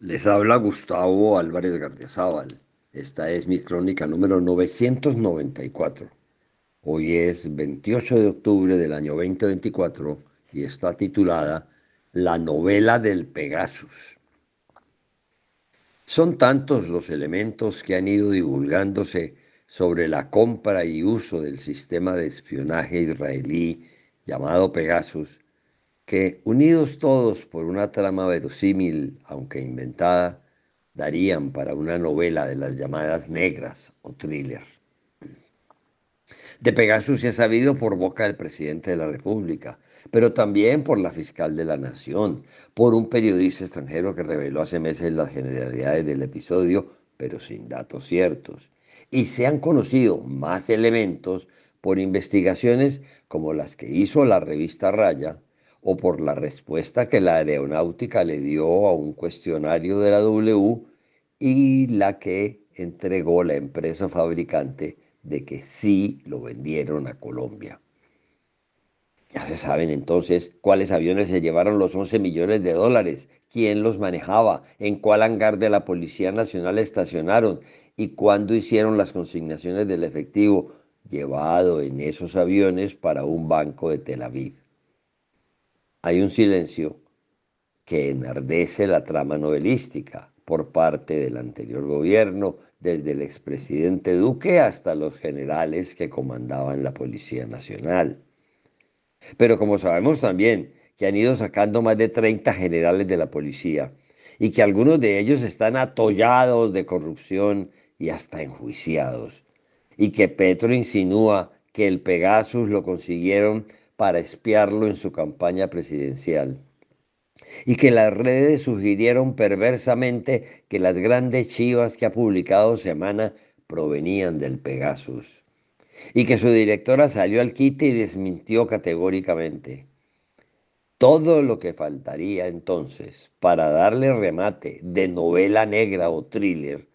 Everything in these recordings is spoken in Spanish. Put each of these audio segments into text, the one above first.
Les habla Gustavo Álvarez Gardiazabal. Esta es mi crónica número 994. Hoy es 28 de octubre del año 2024 y está titulada La novela del Pegasus. Son tantos los elementos que han ido divulgándose sobre la compra y uso del sistema de espionaje israelí llamado Pegasus que unidos todos por una trama verosímil, aunque inventada, darían para una novela de las llamadas negras o thriller. De Pegasus se ha sabido por boca del presidente de la República, pero también por la fiscal de la Nación, por un periodista extranjero que reveló hace meses las generalidades del episodio, pero sin datos ciertos. Y se han conocido más elementos por investigaciones como las que hizo la revista Raya, o por la respuesta que la aeronáutica le dio a un cuestionario de la W y la que entregó la empresa fabricante de que sí lo vendieron a Colombia. Ya se saben entonces cuáles aviones se llevaron los 11 millones de dólares, quién los manejaba, en cuál hangar de la Policía Nacional estacionaron y cuándo hicieron las consignaciones del efectivo llevado en esos aviones para un banco de Tel Aviv. Hay un silencio que enardece la trama novelística por parte del anterior gobierno, desde el expresidente Duque hasta los generales que comandaban la Policía Nacional. Pero como sabemos también que han ido sacando más de 30 generales de la policía y que algunos de ellos están atollados de corrupción y hasta enjuiciados, y que Petro insinúa que el Pegasus lo consiguieron para espiarlo en su campaña presidencial y que las redes sugirieron perversamente que las grandes chivas que ha publicado Semana provenían del Pegasus, y que su directora salió al quite y desmintió categóricamente. Todo lo que faltaría entonces para darle remate de novela negra o thriller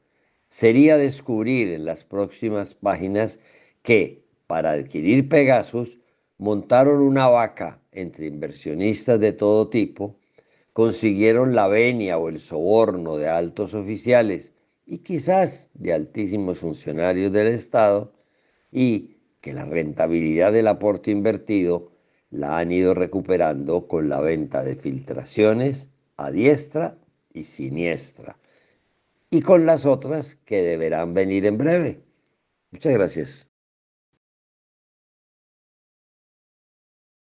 sería descubrir en las próximas páginas que, para adquirir Pegasus, montaron una vaca entre inversionistas de todo tipo, consiguieron la venia o el soborno de altos oficiales y quizás de altísimos funcionarios del Estado y que la rentabilidad del aporte invertido la han ido recuperando con la venta de filtraciones a diestra y siniestra y con las otras que deberán venir en breve. Muchas gracias.